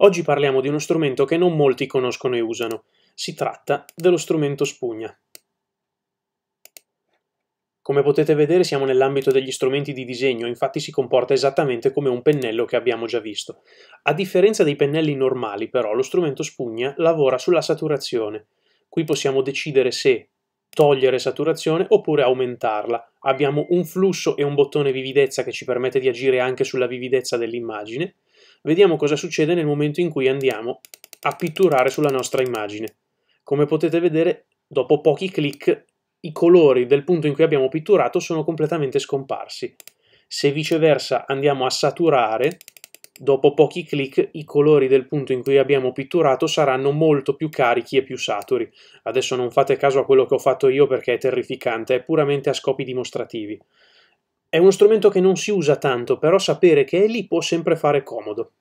Oggi parliamo di uno strumento che non molti conoscono e usano. Si tratta dello strumento spugna. Come potete vedere siamo nell'ambito degli strumenti di disegno, infatti si comporta esattamente come un pennello che abbiamo già visto. A differenza dei pennelli normali però, lo strumento spugna lavora sulla saturazione. Qui possiamo decidere se togliere saturazione oppure aumentarla. Abbiamo un flusso e un bottone vividezza che ci permette di agire anche sulla vividezza dell'immagine Vediamo cosa succede nel momento in cui andiamo a pitturare sulla nostra immagine. Come potete vedere, dopo pochi clic, i colori del punto in cui abbiamo pitturato sono completamente scomparsi. Se viceversa andiamo a saturare, dopo pochi clic i colori del punto in cui abbiamo pitturato saranno molto più carichi e più saturi. Adesso non fate caso a quello che ho fatto io perché è terrificante, è puramente a scopi dimostrativi. È uno strumento che non si usa tanto, però sapere che è lì può sempre fare comodo.